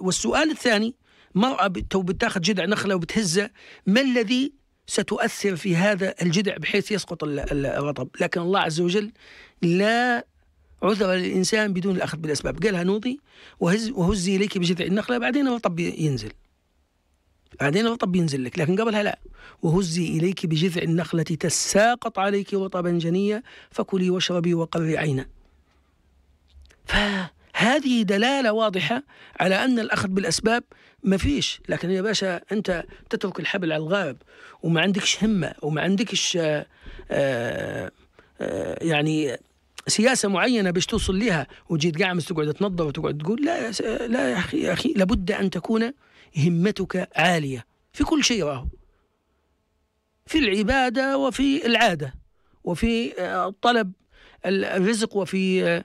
والسؤال الثاني مرأة بتاخذ جذع نخلة وبتهزه ما الذي ستؤثر في هذا الجذع بحيث يسقط الرطب لكن الله عز وجل لا عذر للإنسان بدون الأخذ بالأسباب قالها نوضي وهز وهزي إليك بجذع النخلة بعدين الرطب ينزل بعدين الرطب ينزل لك لكن قبلها لا وهزي إليك بجذع النخلة تساقط عليك رطبا جنيا فكلي واشربي وقري عينا ف هذه دلالة واضحة على أن الأخذ بالأسباب ما فيش لكن يا باشا أنت تترك الحبل على الغارب وما عندكش همة وما عندكش آآ آه، آآ آه، آه، يعني سياسه معينه باش توصل لها وجيت تقعمس تقعد تنظر وتقعد تقول لا يا لا يا اخي يا اخي لابد ان تكون همتك عاليه في كل شيء راهو في العباده وفي العاده وفي طلب الرزق وفي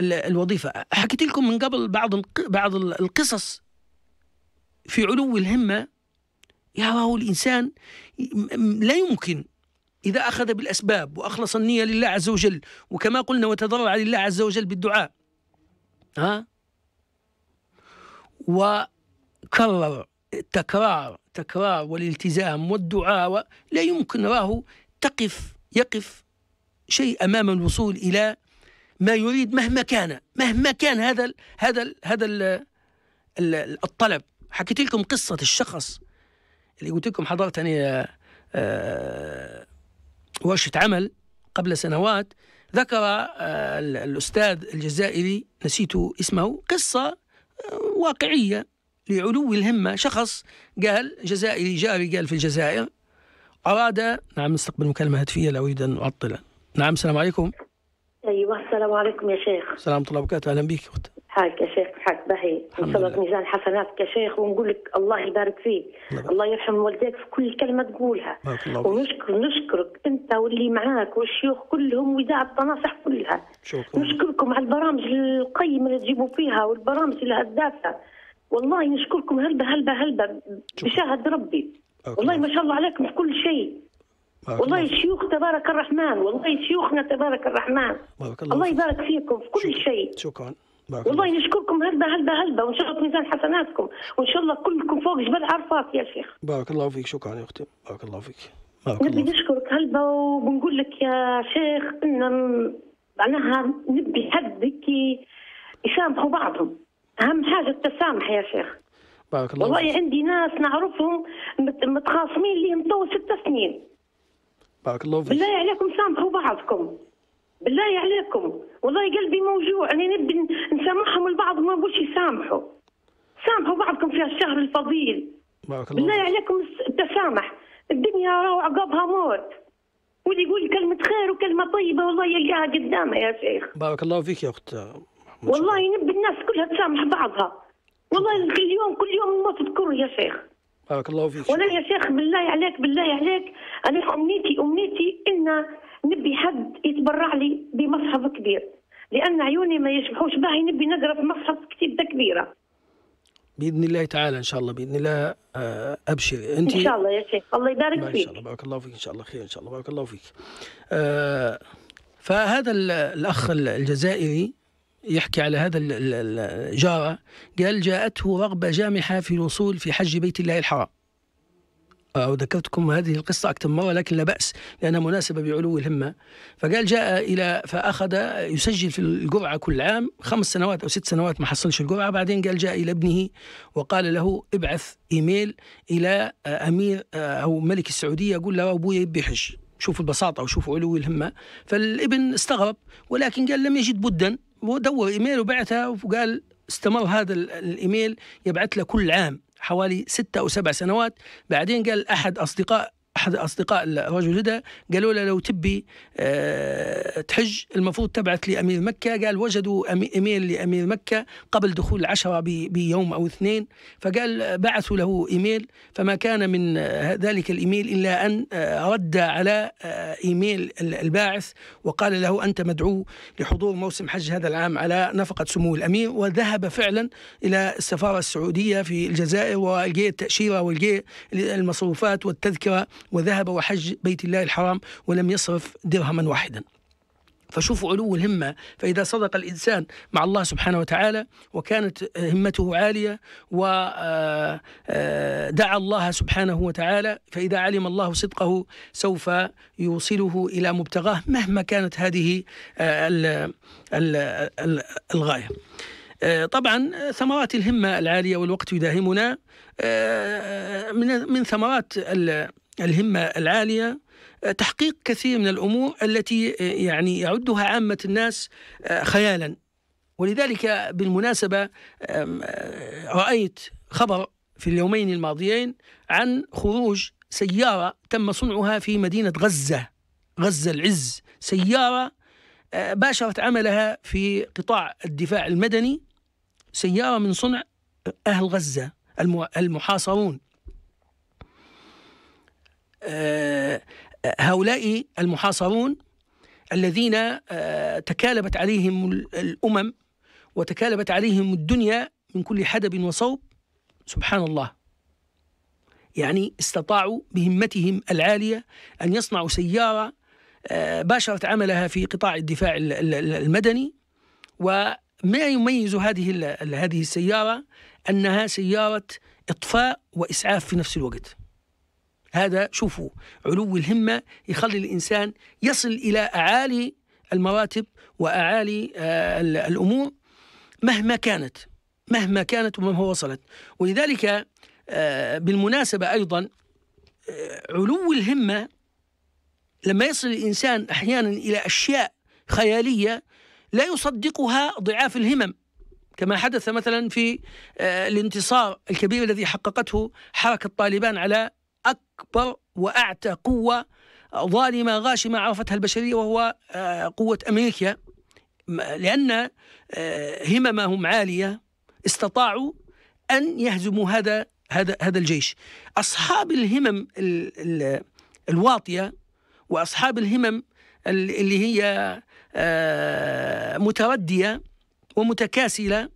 الوظيفه حكيت لكم من قبل بعض بعض القصص في علو الهمه يا هو الانسان لا يمكن اذا اخذ بالاسباب واخلص النيه لله عز وجل وكما قلنا وتضرع لله عز وجل بالدعاء ها وكرر التكرار تكرار والالتزام والدعاء لا يمكن راه تقف يقف شيء امام الوصول الى ما يريد مهما كان مهما كان هذا الـ هذا الـ هذا الـ الطلب حكيت لكم قصة الشخص اللي قلت لكم حضرت أنا آه، آه، ورشة عمل قبل سنوات ذكر آه، الأستاذ الجزائري نسيت اسمه قصة واقعية لعلو الهمة شخص قال جزائري جاري قال في الجزائر أراد نعم نستقبل مكالمة هاتفية لا أريد أن أعطل نعم السلام عليكم ايوه السلام عليكم يا شيخ السلام ورحمه الله وبركاته اهلا بك حاك يا شيخ حاك باهي الله ميزان حسناتك يا شيخ ونقول لك الله يبارك فيك الله, الله يرحم والديك في كل كلمه تقولها ونشكر نشكرك انت واللي معاك والشيوخ كلهم واذاعه التناصح كلها شكرا. نشكركم على البرامج القيمه اللي تجيبوا فيها والبرامج الهدافه والله نشكركم هلبة هلبة هلبة بشهد ربي والله ما شاء الله عليكم في كل شيء والله شيوخ تبارك الرحمن والله شيوخنا تبارك الرحمن بارك الله, الله يبارك فيكم في كل شكرا. شيء شكرا بارك والله الله. نشكركم هلبة هلبة هلبة وان شاء الله ميزان حسناتكم وان شاء الله كلكم فوق جبل عرفات يا شيخ بارك الله فيك شكرا يا اختي بارك الله فيك نبي نشكرك هلبة وبنقول لك يا شيخ ان معناها نبي حد يسامحوا بعضهم اهم حاجه التسامح يا شيخ بارك الله والله عندي ناس نعرفهم متخاصمين لهم تو ست سنين بارك الله فيك بالله عليكم سامحوا بعضكم بالله عليكم والله قلبي موجوع انا نبي نسامحهم البعض ما نقولش يسامحوا سامحوا بعضكم في الشهر الفضيل بارك الله بالله عليكم التسامح الدنيا راهو عقبها موت واللي يقول كلمة خير وكلمة طيبة والله يلقاها قدامه يا شيخ بارك الله فيك يا أخت والله نبي الناس كلها تسامح بعضها والله كل يوم كل يوم نموت بكره يا شيخ بارك الله فيك وانا يا شيخ بالله عليك بالله عليك انا امنيتي امنيتي ان نبي حد يتبرع لي بمصحف كبير لان عيوني ما يشبحوش باهي نبي نقرا في مصحف كتيبه كبيره باذن الله تعالى ان شاء الله باذن الله آه، ابشري انت ان شاء الله يا شيخ الله يبارك فيك ان شاء الله بارك الله فيك ان شاء الله خير ان شاء الله بارك الله فيك أه فهذا الاخ الجزائري يحكي على هذا الجارة قال جاءته رغبة جامحة في الوصول في حج بيت الله الحرام آه، وذكرتكم هذه القصة أكثر مرة لكن لا بأس لأنها مناسبة بعلو الهمة فقال جاء إلى فأخذ يسجل في الجرعة كل عام خمس سنوات أو ست سنوات ما حصلش الجرعة بعدين قال جاء إلى ابنه وقال له ابعث إيميل إلى آه، أمير آه، أو ملك السعودية قول له أبوي بيحج شوفوا البساطة وشوفوا علو الهمة فالابن استغرب ولكن قال لم يجد بدا ودور ايميل وبعثها وقال استمر هذا الايميل يبعث له كل عام حوالي ستة أو سبع سنوات بعدين قال أحد أصدقاء احد اصدقاء الرجل الهدى قالوا له لو تبي أه تحج المفروض تبعث لامير مكه قال وجدوا ايميل لامير مكه قبل دخول العشره بيوم او اثنين فقال بعثوا له ايميل فما كان من آه، ذلك الايميل الا ان آه، رد على آه، ايميل الباعث وقال له انت مدعو لحضور موسم حج هذا العام على نفقه سمو الامير وذهب فعلا الى السفاره السعوديه في الجزائر والقي التاشيره والقي المصروفات والتذكره وذهب وحج بيت الله الحرام ولم يصرف درهما واحدا فشوفوا علو الهمة فإذا صدق الإنسان مع الله سبحانه وتعالى وكانت همته عالية ودعا آه، آه، الله سبحانه وتعالى فإذا علم الله صدقه سوف يوصله إلى مبتغاه مهما كانت هذه آه، الغاية طبعا ثمرات الهمة العالية والوقت يداهمنا من ثمرات الهمة العالية آه، تحقيق كثير من الأمور التي آه، يعني يعدها عامة الناس آه، خيالا ولذلك بالمناسبة رأيت خبر في اليومين الماضيين عن خروج سيارة تم صنعها في مدينة غزة غزة العز سيارة باشرت عملها في قطاع الدفاع المدني سيارة من صنع أهل غزة المحاصرون آه، هؤلاء المحاصرون الذين آه، تكالبت عليهم الأمم وتكالبت عليهم الدنيا من كل حدب وصوب سبحان الله يعني استطاعوا بهمتهم العالية أن يصنعوا سيارة آه، باشرت عملها في قطاع الدفاع المدني وما يميز هذه هذه السيارة أنها سيارة إطفاء وإسعاف في نفس الوقت هذا شوفوا علو الهمة يخلي الإنسان يصل إلى أعالي المراتب وأعالي آه، الأمور مهما كانت مهما كانت ومهما وصلت ولذلك آه، بالمناسبة أيضا آه، علو الهمة لما يصل الإنسان أحيانا إلى أشياء خيالية لا يصدقها ضعاف الهمم كما حدث مثلا في الانتصار الكبير الذي حققته حركة طالبان على أكبر وأعتى قوة ظالمة غاشمة عرفتها البشرية وهو آه، قوة أمريكا لأن آه، هممهم عالية استطاعوا أن يهزموا هذا هذا هذا الجيش أصحاب الهمم الواطية وأصحاب الهمم اللي هي آه، متردية ومتكاسلة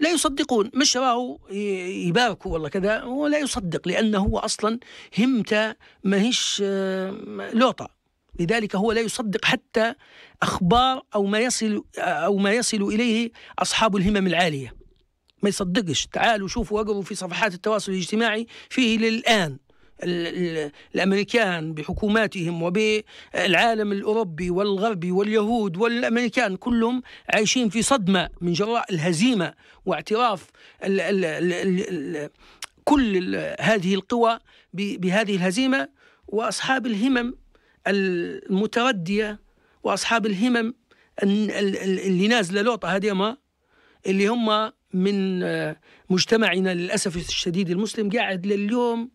لا يصدقون مش راهو يباركوا والله كذا هو لا يصدق لأنه هو أصلا همته ماهيش آه، لوطة لذلك هو لا يصدق حتى أخبار أو ما يصل أو ما يصل إليه أصحاب الهمم العالية ما يصدقش تعالوا شوفوا اقروا في صفحات التواصل الاجتماعي فيه للآن الامريكان بحكوماتهم وبالعالم الاوروبي والغربي واليهود والامريكان كلهم عايشين في صدمه من جراء الهزيمه واعتراف الـ الـ الـ كل هذه القوى بهذه الهزيمه واصحاب الهمم المترديه واصحاب الهمم اللي نازله لوطه ما اللي هم من مجتمعنا للاسف الشديد المسلم قاعد لليوم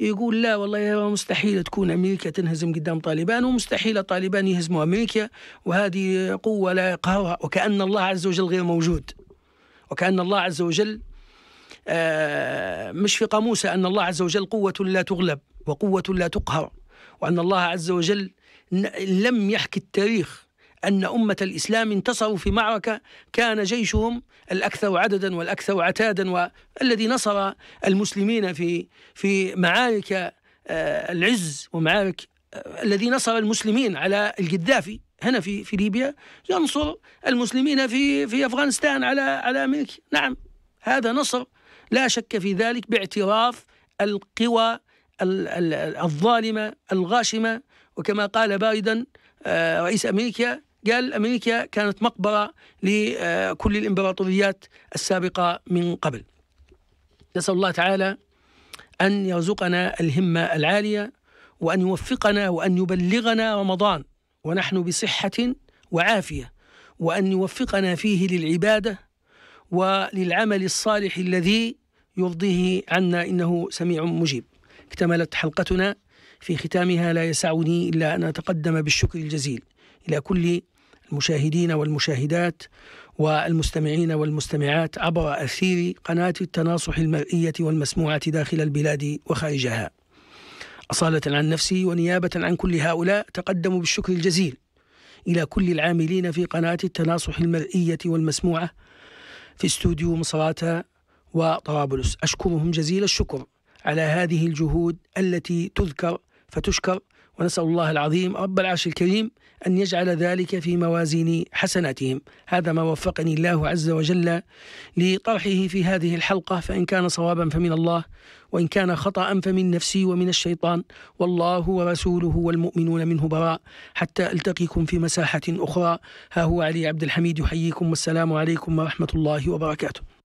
يقول لا والله مستحيل تكون أمريكا تنهزم قدام طالبان ومستحيل طالبان يهزموا أمريكا وهذه قوة لا يقهرها وكأن الله عز وجل غير موجود وكأن الله عز وجل آه، مش في قاموسه أن الله عز وجل قوة لا تغلب وقوة لا تقهر وأن الله عز وجل لم يحكي التاريخ أن أمة الإسلام انتصروا في معركة كان جيشهم الأكثر عددا والأكثر عتادا والذي نصر المسلمين في في معارك آه، العز ومعارك آه، الذي نصر المسلمين على القذافي هنا في في ليبيا ينصر المسلمين في في افغانستان على على امريكا نعم هذا نصر لا شك في ذلك باعتراف القوى الظالمه الغاشمه وكما قال بايدن آه، رئيس امريكا قال أمريكا كانت مقبرة لكل الإمبراطوريات السابقة من قبل نسأل الله تعالى أن يرزقنا الهمة العالية وأن يوفقنا وأن يبلغنا رمضان ونحن بصحة وعافية وأن يوفقنا فيه للعبادة وللعمل الصالح الذي يرضيه عنا إنه سميع مجيب اكتملت حلقتنا في ختامها لا يسعني إلا أن أتقدم بالشكر الجزيل إلى كل المشاهدين والمشاهدات والمستمعين والمستمعات عبر أثير قناة التناصح المرئية والمسموعة داخل البلاد وخارجها أصالة عن نفسي ونيابة عن كل هؤلاء تقدم بالشكر الجزيل إلى كل العاملين في قناة التناصح المرئية والمسموعة في استوديو مصراتة وطرابلس أشكرهم جزيل الشكر على هذه الجهود التي تذكر فتشكر ونسأل الله العظيم رب العرش الكريم أن يجعل ذلك في موازين حسناتهم هذا ما وفقني الله عز وجل لطرحه في هذه الحلقة فإن كان صوابا فمن الله وإن كان خطأ فمن نفسي ومن الشيطان والله ورسوله والمؤمنون منه براء حتى ألتقيكم في مساحة أخرى ها هو علي عبد الحميد يحييكم والسلام عليكم ورحمة الله وبركاته